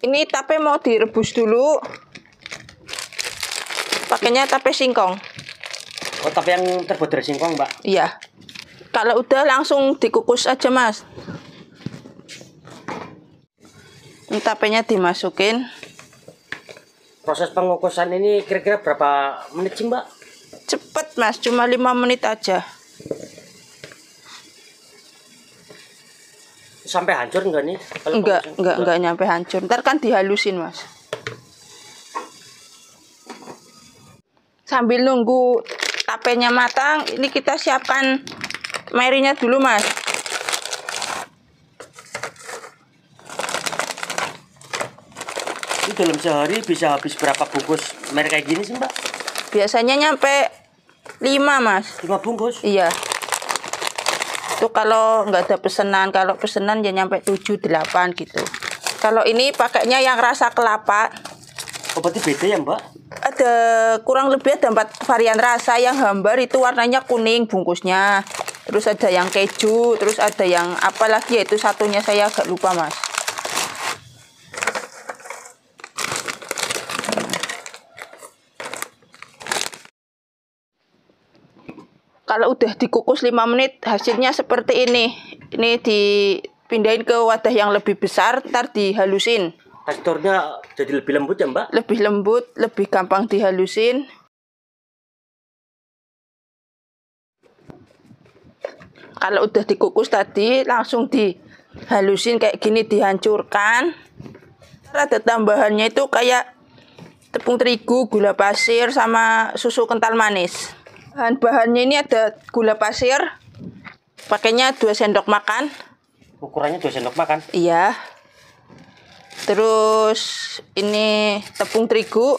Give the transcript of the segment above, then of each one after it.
ini tape mau direbus dulu pakainya tape singkong oh tape yang terbuat dari singkong mbak iya kalau udah langsung dikukus aja mas ini tapenya dimasukin proses pengukusan ini kira-kira berapa menit sih mbak cepet mas cuma 5 menit aja sampai hancur enggak nih? Kalau enggak, enggak, enggak, nyampe hancur. Ntar kan dihalusin, Mas. Sambil nunggu tapenya matang, ini kita siapkan merinya dulu, Mas. Ini dalam sehari bisa habis berapa bungkus merek kayak gini sih, Mbak? Biasanya nyampe 5, Mas. 5 bungkus? Iya itu kalau nggak ada pesanan kalau pesanan ya nyampe 7 8 gitu kalau ini pakainya yang rasa kelapa oh berarti beda ya mbak ada kurang lebih ada empat varian rasa yang hambar itu warnanya kuning bungkusnya terus ada yang keju terus ada yang apa lagi yaitu satunya saya agak lupa mas kalau udah dikukus 5 menit hasilnya seperti ini ini dipindahin ke wadah yang lebih besar ntar dihalusin teksturnya jadi lebih lembut ya mbak lebih lembut lebih gampang dihalusin kalau udah dikukus tadi langsung dihalusin kayak gini dihancurkan ada tambahannya itu kayak tepung terigu gula pasir sama susu kental manis Bahan-bahannya ini ada gula pasir. Pakainya 2 sendok makan. Ukurannya 2 sendok makan? Iya. Terus ini tepung terigu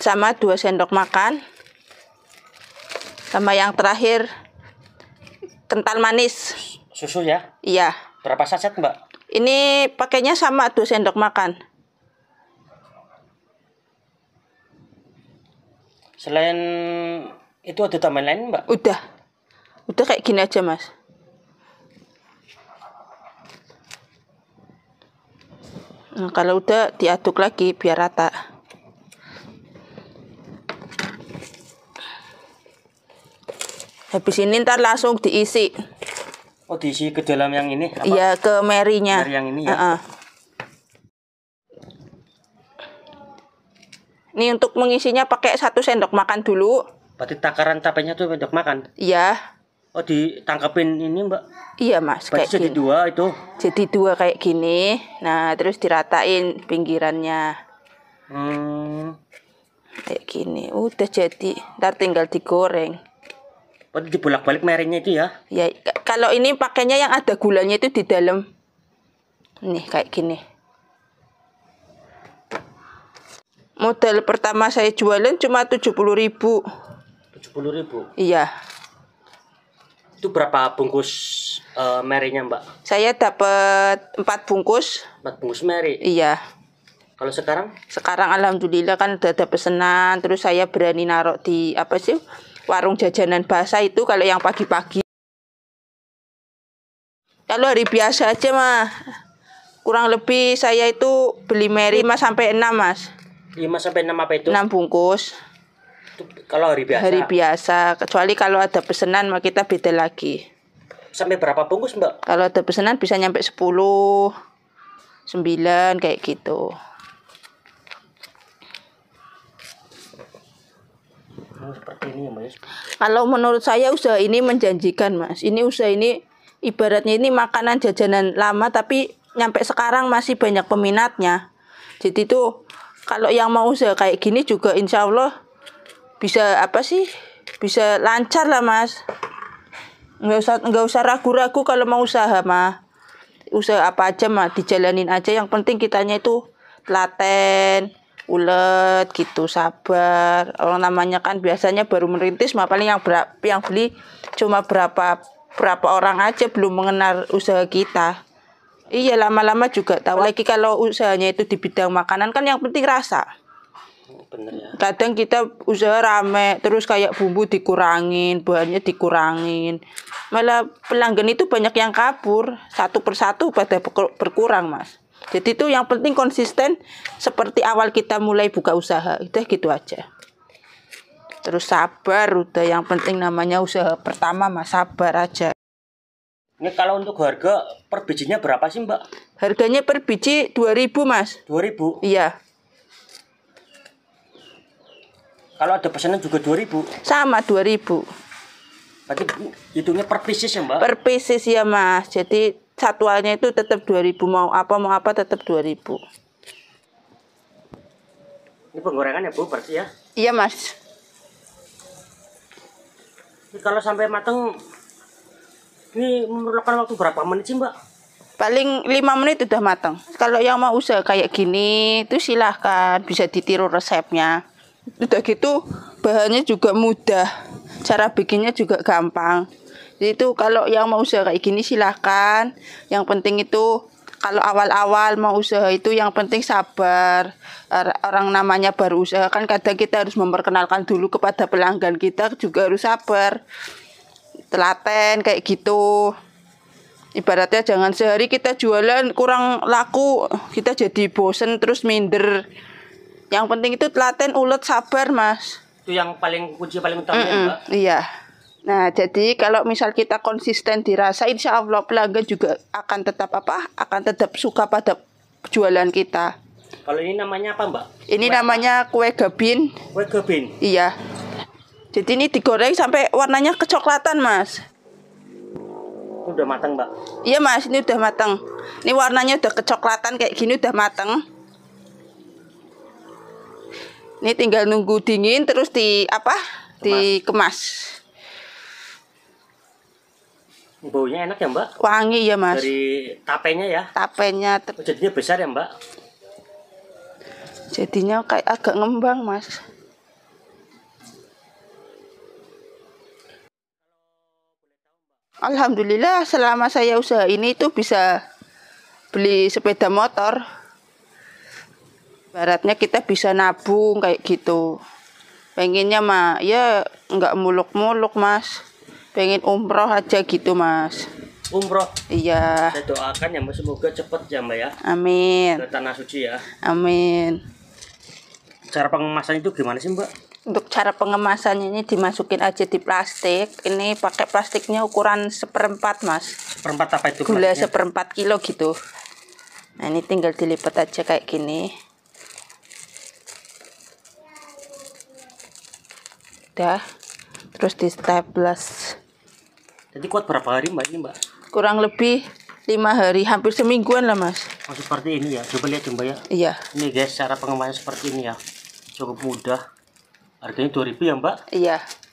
sama 2 sendok makan. Sama yang terakhir kental manis. Susu ya? Iya. Berapa sachet, Mbak? Ini pakainya sama 2 sendok makan. Selain itu ada tambahan lain, Mbak? Udah. Udah kayak gini aja, Mas. Nah, kalau udah diaduk lagi biar rata. Habis ini ntar langsung diisi. Oh, diisi ke dalam yang ini? Iya, ke merinya. Meri yang ini ya. Uh -uh. Nih untuk mengisinya pakai satu sendok makan dulu. Berarti takaran tapenya tuh sendok makan? Iya. Oh ditangkepin ini mbak? Iya mas. kayak jadi gini. dua itu? Jadi dua kayak gini. Nah terus diratain pinggirannya. Hmm. Kayak gini. Udah jadi. Ntar tinggal digoreng. Berarti oh, dibolak-balik merinya itu ya? Ya kalau ini pakainya yang ada gulanya itu di dalam. Nih kayak gini. Modal pertama saya jualan cuma 70 ribu. 70 ribu? Iya. Itu berapa bungkus uh, eh, merinya mbak? Saya dapat 4 bungkus. 4 bungkus meri? Iya. Kalau sekarang? Sekarang alhamdulillah kan udah ada pesanan. Terus saya berani naruh di apa sih warung jajanan basah itu kalau yang pagi-pagi. Kalau hari biasa aja mah kurang lebih saya itu beli meri 5 sampai 6 mas. 5 sampai 6 apa itu? 6 bungkus. Itu kalau hari biasa. Hari biasa, kecuali kalau ada pesanan mau kita beda lagi. Sampai berapa bungkus, Mbak? Kalau ada pesanan bisa nyampe 10 9 kayak gitu. Oh, seperti ini ya, mas ya? kalau menurut saya usaha ini menjanjikan mas ini usaha ini ibaratnya ini makanan jajanan lama tapi nyampe sekarang masih banyak peminatnya jadi itu kalau yang mau usaha kayak gini juga insya Allah bisa apa sih bisa lancar lah mas nggak usah nggak usah ragu-ragu kalau mau usaha mah usaha apa aja mah dijalanin aja yang penting kitanya itu telaten ulet gitu sabar orang namanya kan biasanya baru merintis mah paling yang berapa yang beli cuma berapa berapa orang aja belum mengenal usaha kita Iya lama-lama juga tahu. Lagi kalau usahanya itu di bidang makanan kan yang penting rasa. Bener ya. Kadang kita usaha rame terus kayak bumbu dikurangin, bahannya dikurangin. Malah pelanggan itu banyak yang kabur satu persatu pada berkurang mas. Jadi itu yang penting konsisten seperti awal kita mulai buka usaha itu gitu aja. Terus sabar udah yang penting namanya usaha pertama mas sabar aja. Ini kalau untuk harga per bijinya berapa sih Mbak? Harganya per biji 2000 Mas 2000? Iya Kalau ada pesanan juga 2000? Sama 2000 Berarti hitungnya per pieces ya Mbak? Per pieces ya Mas Jadi satuannya itu tetap 2000 Mau apa mau apa tetap 2000 Ini penggorengan ya Bu berarti ya? Iya Mas Ini kalau sampai matang ini memerlukan waktu berapa menit sih, Mbak? Paling lima menit sudah matang. Kalau yang mau usaha kayak gini, itu silahkan bisa ditiru resepnya. Udah gitu, bahannya juga mudah. Cara bikinnya juga gampang. Jadi itu kalau yang mau usaha kayak gini silahkan. Yang penting itu kalau awal-awal mau usaha itu yang penting sabar. Orang namanya baru usaha kan kadang kita harus memperkenalkan dulu kepada pelanggan kita juga harus sabar telaten kayak gitu ibaratnya jangan sehari kita jualan kurang laku kita jadi bosen terus minder yang penting itu telaten ulet sabar mas itu yang paling kunci paling utama mm -mm, mbak iya nah jadi kalau misal kita konsisten dirasa insya Allah pelanggan juga akan tetap apa akan tetap suka pada jualan kita kalau ini namanya apa mbak ini kue namanya kue gebin kue gebin iya jadi ini digoreng sampai warnanya kecoklatan, Mas. Udah matang, Mbak. Iya, Mas, ini udah matang. Ini warnanya udah kecoklatan kayak gini udah matang. Ini tinggal nunggu dingin terus di apa? Kemas. Dikemas. Baunya enak ya, Mbak? Wangi ya, Mas. Dari tapenya ya? Tapenya. Oh, jadinya besar ya, Mbak? Jadinya kayak agak ngembang, Mas. Alhamdulillah selama saya usaha ini tuh bisa beli sepeda motor. Baratnya kita bisa nabung kayak gitu. Pengennya mah ya nggak muluk-muluk mas. Pengen umroh aja gitu mas. Umroh. Iya. Saya doakan ya mas semoga cepat ya mbak ya. Amin. Ke tanah suci ya. Amin. Cara pengemasan itu gimana sih mbak? untuk cara pengemasannya ini dimasukin aja di plastik. Ini pakai plastiknya ukuran seperempat, Mas. Seperempat apa itu? Gula seperempat kilo gitu. Nah, ini tinggal dilipat aja kayak gini. Udah. Terus di staples. Jadi kuat berapa hari, Mbak, ini, Mbak? Kurang lebih lima hari, hampir semingguan lah, Mas. Oh, seperti ini ya. Coba lihat, Mbak ya. Iya. Ini guys, cara pengemasannya seperti ini ya. Cukup mudah Harganya 2000 ya, Mbak? Iya.